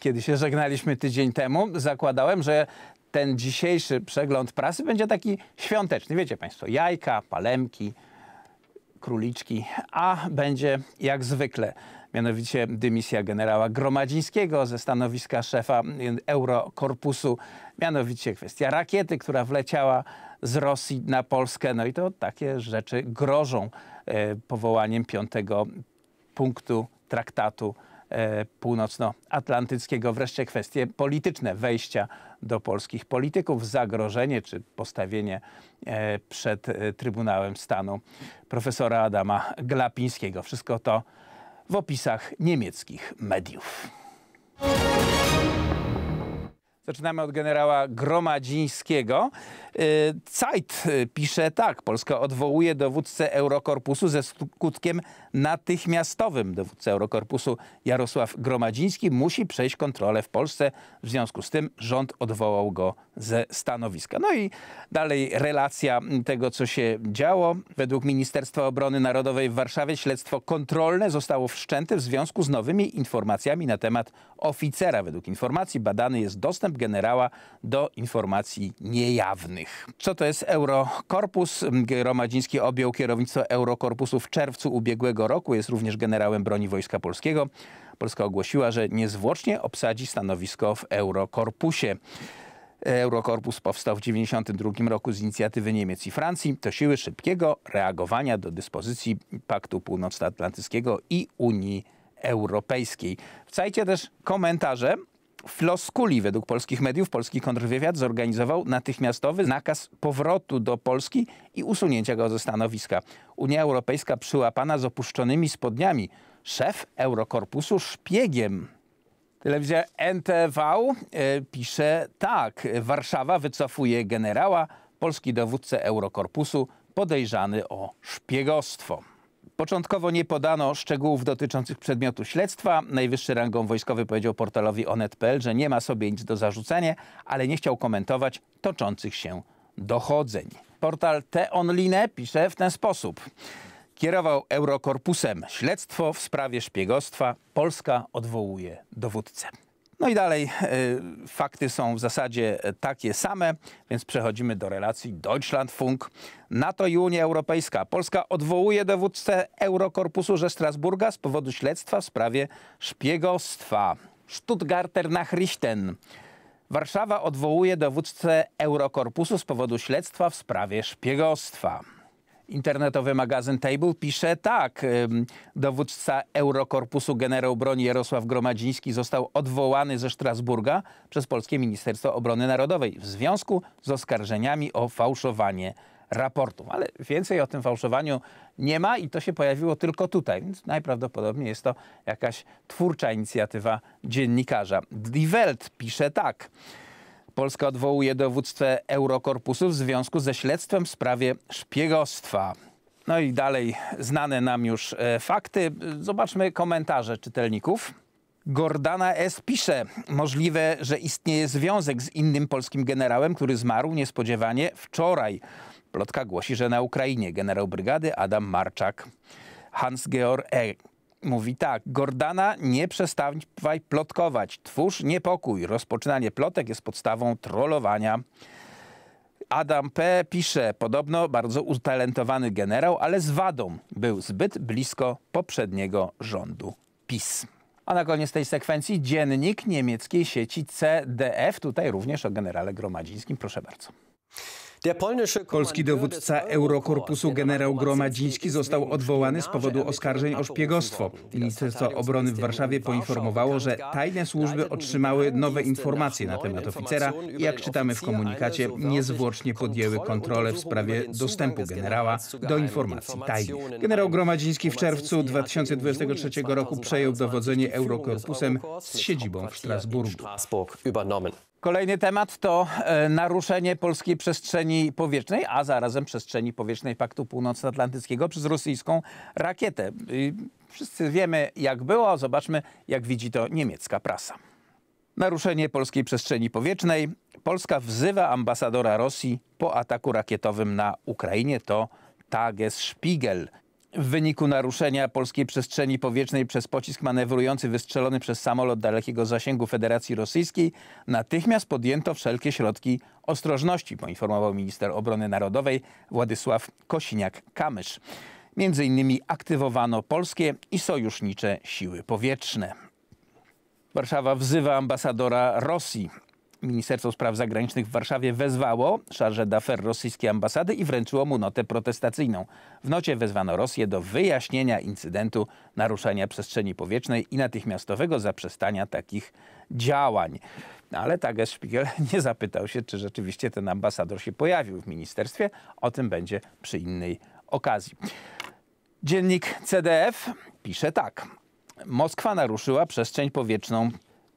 kiedy się żegnaliśmy tydzień temu, zakładałem, że ten dzisiejszy przegląd prasy będzie taki świąteczny. Wiecie Państwo, jajka, palemki, króliczki, a będzie jak zwykle. Mianowicie dymisja generała Gromadzińskiego ze stanowiska szefa Eurokorpusu. Mianowicie kwestia rakiety, która wleciała z Rosji na Polskę. No i to takie rzeczy grożą e, powołaniem piątego punktu traktatu E, północnoatlantyckiego. Wreszcie kwestie polityczne wejścia do polskich polityków, zagrożenie czy postawienie e, przed e, Trybunałem Stanu profesora Adama Glapińskiego. Wszystko to w opisach niemieckich mediów. Zaczynamy od generała Gromadzińskiego. Zeit y, y, pisze tak. Polska odwołuje dowódcę Eurokorpusu ze skutkiem natychmiastowym. Dowódca Eurokorpusu Jarosław Gromadziński musi przejść kontrolę w Polsce. W związku z tym rząd odwołał go ze stanowiska. No i dalej relacja tego, co się działo. Według Ministerstwa Obrony Narodowej w Warszawie śledztwo kontrolne zostało wszczęte w związku z nowymi informacjami na temat oficera. Według informacji badany jest dostęp generała do informacji niejawnych. Co to jest Eurokorpus? Gromadziński objął kierownictwo Eurokorpusu w czerwcu ubiegłego roku. Jest również generałem broni Wojska Polskiego. Polska ogłosiła, że niezwłocznie obsadzi stanowisko w Eurokorpusie. Eurokorpus powstał w 1992 roku z inicjatywy Niemiec i Francji. To siły szybkiego reagowania do dyspozycji Paktu Północnoatlantyckiego i Unii Europejskiej. Wcajcie też komentarze Floskuli według polskich mediów polski kontrwywiad zorganizował natychmiastowy nakaz powrotu do Polski i usunięcia go ze stanowiska. Unia Europejska przyłapana z opuszczonymi spodniami. Szef Eurokorpusu szpiegiem. Telewizja NTV e, pisze tak. Warszawa wycofuje generała, polski dowódcę Eurokorpusu podejrzany o szpiegostwo. Początkowo nie podano szczegółów dotyczących przedmiotu śledztwa. Najwyższy rangą wojskowy powiedział portalowi onet.pl, że nie ma sobie nic do zarzucenia, ale nie chciał komentować toczących się dochodzeń. Portal T-Online pisze w ten sposób. Kierował Eurokorpusem. Śledztwo w sprawie szpiegostwa. Polska odwołuje dowódcę. No i dalej e, fakty są w zasadzie e, takie same, więc przechodzimy do relacji Deutschlandfunk. NATO i Unia Europejska. Polska odwołuje dowódcę Eurokorpusu ze Strasburga z powodu śledztwa w sprawie szpiegostwa. Stuttgarter Nachrichten. Warszawa odwołuje dowódcę Eurokorpusu z powodu śledztwa w sprawie szpiegostwa. Internetowy magazyn Table pisze tak. Dowódca Eurokorpusu generał broni Jarosław Gromadziński został odwołany ze Strasburga przez Polskie Ministerstwo Obrony Narodowej w związku z oskarżeniami o fałszowanie raportów. Ale więcej o tym fałszowaniu nie ma i to się pojawiło tylko tutaj, więc najprawdopodobniej jest to jakaś twórcza inicjatywa dziennikarza. Die Welt pisze tak. Polska odwołuje dowództwo Eurokorpusu w związku ze śledztwem w sprawie szpiegostwa. No i dalej znane nam już e, fakty. Zobaczmy komentarze czytelników. Gordana S. pisze, możliwe, że istnieje związek z innym polskim generałem, który zmarł niespodziewanie wczoraj. Plotka głosi, że na Ukrainie generał brygady Adam Marczak. Hans-Georg e mówi tak. Gordana, nie przestawaj plotkować. Twórz niepokój. Rozpoczynanie plotek jest podstawą trollowania. Adam P. pisze, podobno bardzo utalentowany generał, ale z wadą był zbyt blisko poprzedniego rządu PiS. A na koniec tej sekwencji dziennik niemieckiej sieci CDF, tutaj również o generale Gromadzińskim. Proszę bardzo. Polski dowódca Eurokorpusu generał Gromadziński został odwołany z powodu oskarżeń o szpiegostwo. Ministerstwo Obrony w Warszawie poinformowało, że tajne służby otrzymały nowe informacje na temat oficera i jak czytamy w komunikacie, niezwłocznie podjęły kontrolę w sprawie dostępu generała do informacji tajnych. Generał Gromadziński w czerwcu 2023 roku przejął dowodzenie Eurokorpusem z siedzibą w Strasburgu. Kolejny temat to e, naruszenie polskiej przestrzeni powietrznej, a zarazem przestrzeni powietrznej Paktu Północnoatlantyckiego przez rosyjską rakietę. Wszyscy wiemy, jak było, zobaczmy, jak widzi to niemiecka prasa. Naruszenie polskiej przestrzeni powietrznej. Polska wzywa ambasadora Rosji po ataku rakietowym na Ukrainie. To Tagesspiegel. W wyniku naruszenia polskiej przestrzeni powietrznej przez pocisk manewrujący wystrzelony przez samolot dalekiego zasięgu Federacji Rosyjskiej natychmiast podjęto wszelkie środki ostrożności, poinformował minister obrony narodowej Władysław Kosiniak-Kamysz. Między innymi aktywowano polskie i sojusznicze siły powietrzne. Warszawa wzywa ambasadora Rosji Ministerstwo Spraw Zagranicznych w Warszawie wezwało szarze d'Affaires rosyjskiej ambasady i wręczyło mu notę protestacyjną. W nocie wezwano Rosję do wyjaśnienia incydentu naruszania przestrzeni powietrznej i natychmiastowego zaprzestania takich działań. Ale Spiegel nie zapytał się, czy rzeczywiście ten ambasador się pojawił w ministerstwie. O tym będzie przy innej okazji. Dziennik CDF pisze tak. Moskwa naruszyła przestrzeń powietrzną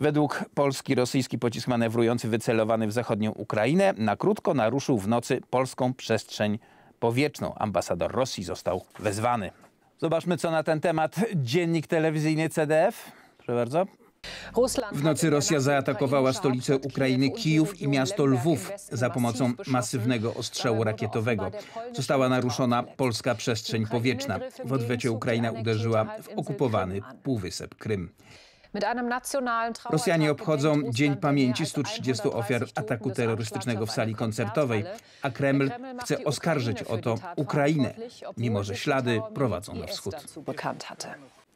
Według Polski rosyjski pocisk manewrujący wycelowany w zachodnią Ukrainę na krótko naruszył w nocy polską przestrzeń powietrzną. Ambasador Rosji został wezwany. Zobaczmy co na ten temat dziennik telewizyjny CDF. Proszę bardzo. W nocy Rosja zaatakowała stolicę Ukrainy Kijów i miasto Lwów za pomocą masywnego ostrzału rakietowego. Została naruszona polska przestrzeń powietrzna. W odwecie Ukraina uderzyła w okupowany Półwysep Krym. Rosjanie obchodzą Dzień Pamięci 130 ofiar ataku terrorystycznego w sali koncertowej, a Kreml chce oskarżyć o to Ukrainę, mimo że ślady prowadzą na wschód.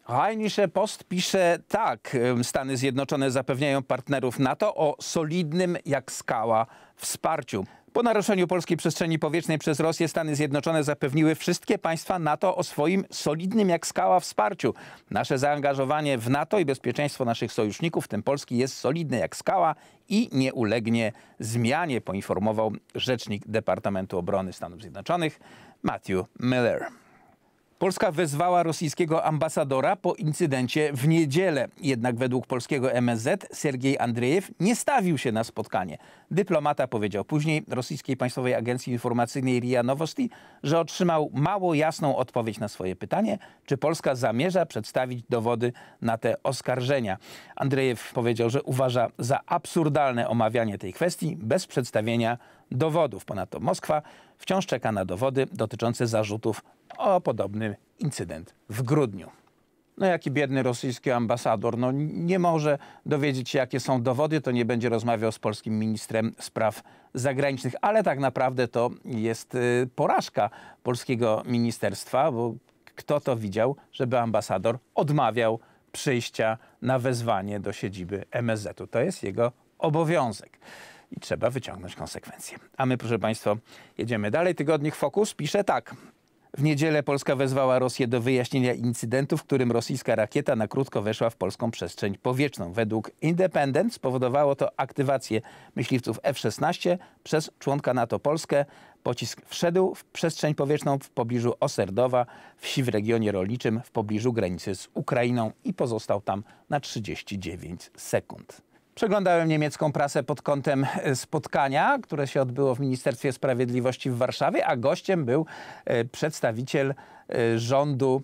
Heinrich Post pisze tak. Stany Zjednoczone zapewniają partnerów NATO o solidnym jak skała wsparciu. Po naruszeniu polskiej przestrzeni powietrznej przez Rosję Stany Zjednoczone zapewniły wszystkie państwa NATO o swoim solidnym jak skała wsparciu. Nasze zaangażowanie w NATO i bezpieczeństwo naszych sojuszników, w tym Polski, jest solidne jak skała i nie ulegnie zmianie, poinformował rzecznik Departamentu Obrony Stanów Zjednoczonych Matthew Miller. Polska wezwała rosyjskiego ambasadora po incydencie w niedzielę. Jednak według polskiego MSZ Sergiej Andrzejew nie stawił się na spotkanie. Dyplomata powiedział później rosyjskiej państwowej agencji informacyjnej RIA Nowosti, że otrzymał mało jasną odpowiedź na swoje pytanie, czy Polska zamierza przedstawić dowody na te oskarżenia. Andrzejew powiedział, że uważa za absurdalne omawianie tej kwestii bez przedstawienia dowodów. Ponadto Moskwa wciąż czeka na dowody dotyczące zarzutów o podobny incydent w grudniu. No jaki biedny rosyjski ambasador, no nie może dowiedzieć się jakie są dowody, to nie będzie rozmawiał z polskim ministrem spraw zagranicznych, ale tak naprawdę to jest y, porażka polskiego ministerstwa, bo kto to widział, żeby ambasador odmawiał przyjścia na wezwanie do siedziby MSZ-u. To jest jego obowiązek i trzeba wyciągnąć konsekwencje. A my, proszę Państwa, jedziemy dalej. Tygodnik Fokus pisze tak. W niedzielę Polska wezwała Rosję do wyjaśnienia incydentu, w którym rosyjska rakieta na krótko weszła w polską przestrzeń powietrzną. Według Independent spowodowało to aktywację myśliwców F-16 przez członka NATO Polskę. Pocisk wszedł w przestrzeń powietrzną w pobliżu Oserdowa, wsi w regionie rolniczym w pobliżu granicy z Ukrainą i pozostał tam na 39 sekund. Przeglądałem niemiecką prasę pod kątem e, spotkania, które się odbyło w Ministerstwie Sprawiedliwości w Warszawie, a gościem był e, przedstawiciel e, rządu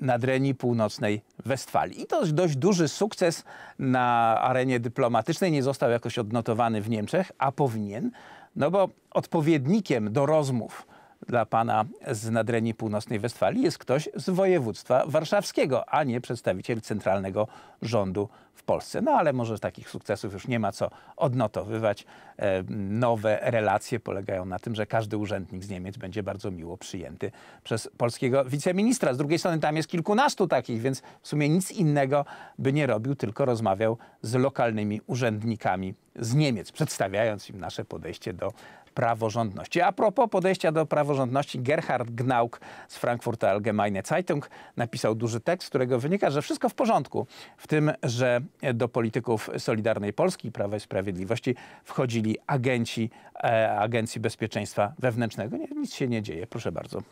Nadrenii Północnej Westfalii. I to dość duży sukces na arenie dyplomatycznej. Nie został jakoś odnotowany w Niemczech, a powinien, no bo odpowiednikiem do rozmów dla pana z Nadrenii Północnej Westfalii jest ktoś z województwa warszawskiego, a nie przedstawiciel centralnego rządu w Polsce. No ale może takich sukcesów już nie ma co odnotowywać. E, nowe relacje polegają na tym, że każdy urzędnik z Niemiec będzie bardzo miło przyjęty przez polskiego wiceministra. Z drugiej strony tam jest kilkunastu takich, więc w sumie nic innego by nie robił, tylko rozmawiał z lokalnymi urzędnikami z Niemiec, przedstawiając im nasze podejście do praworządności. A propos podejścia do praworządności, Gerhard Gnauk z Frankfurta Allgemeine Zeitung napisał duży tekst, z którego wynika, że wszystko w porządku, w tym, że do polityków Solidarnej Polski, Prawa i Sprawiedliwości wchodzili agenci e, Agencji Bezpieczeństwa Wewnętrznego. Nie, nic się nie dzieje, proszę bardzo.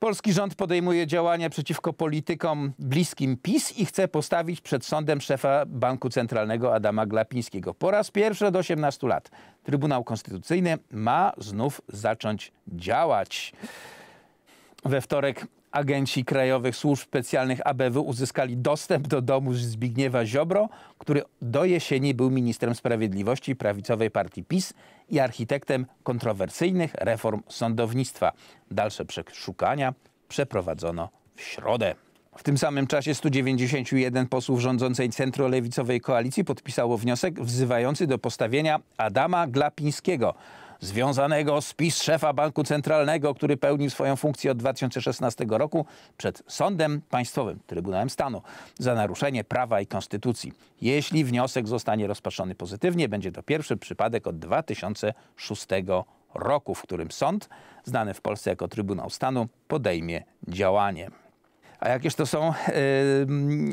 Polski rząd podejmuje działania przeciwko politykom bliskim PiS i chce postawić przed sądem szefa Banku Centralnego Adama Glapińskiego. Po raz pierwszy od 18 lat Trybunał Konstytucyjny ma znów zacząć działać. We wtorek agenci krajowych służb specjalnych ABW uzyskali dostęp do domu Zbigniewa Ziobro, który do jesieni był ministrem sprawiedliwości prawicowej partii PiS i architektem kontrowersyjnych reform sądownictwa. Dalsze przeszukania przeprowadzono w środę. W tym samym czasie 191 posłów rządzącej centrolewicowej koalicji podpisało wniosek wzywający do postawienia Adama Glapińskiego – związanego z PiS szefa Banku Centralnego, który pełnił swoją funkcję od 2016 roku przed Sądem Państwowym, Trybunałem Stanu, za naruszenie prawa i konstytucji. Jeśli wniosek zostanie rozpatrzony pozytywnie, będzie to pierwszy przypadek od 2006 roku, w którym sąd, znany w Polsce jako Trybunał Stanu, podejmie działanie. A jakież to są e,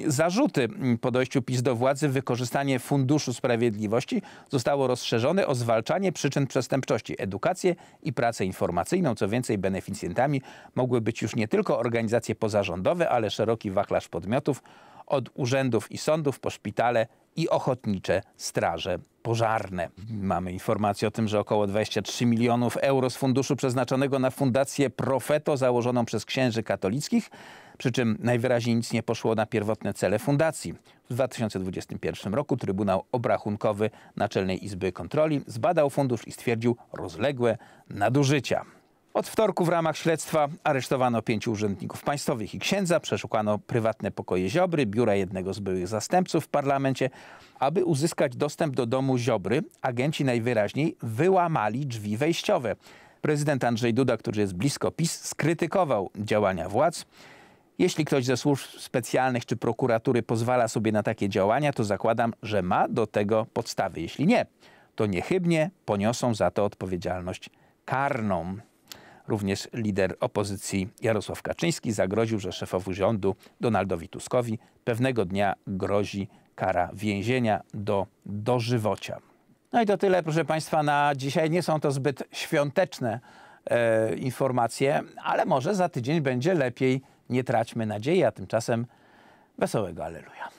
zarzuty po dojściu PiS do władzy, wykorzystanie Funduszu Sprawiedliwości zostało rozszerzone o zwalczanie przyczyn przestępczości, edukację i pracę informacyjną. Co więcej, beneficjentami mogły być już nie tylko organizacje pozarządowe, ale szeroki wachlarz podmiotów od urzędów i sądów po szpitale i ochotnicze straże pożarne. Mamy informację o tym, że około 23 milionów euro z funduszu przeznaczonego na fundację Profeto założoną przez księży katolickich przy czym najwyraźniej nic nie poszło na pierwotne cele fundacji. W 2021 roku Trybunał Obrachunkowy Naczelnej Izby Kontroli zbadał fundusz i stwierdził rozległe nadużycia. Od wtorku w ramach śledztwa aresztowano pięciu urzędników państwowych i księdza, przeszukano prywatne pokoje Ziobry, biura jednego z byłych zastępców w parlamencie. Aby uzyskać dostęp do domu Ziobry, agenci najwyraźniej wyłamali drzwi wejściowe. Prezydent Andrzej Duda, który jest blisko PiS, skrytykował działania władz. Jeśli ktoś ze służb specjalnych czy prokuratury pozwala sobie na takie działania, to zakładam, że ma do tego podstawy. Jeśli nie, to niechybnie poniosą za to odpowiedzialność karną. Również lider opozycji Jarosław Kaczyński zagroził, że szefowi rządu Donaldowi Tuskowi pewnego dnia grozi kara więzienia do dożywocia. No i to tyle, proszę Państwa, na dzisiaj. Nie są to zbyt świąteczne e, informacje, ale może za tydzień będzie lepiej nie traćmy nadziei, a tymczasem wesołego Aleluja.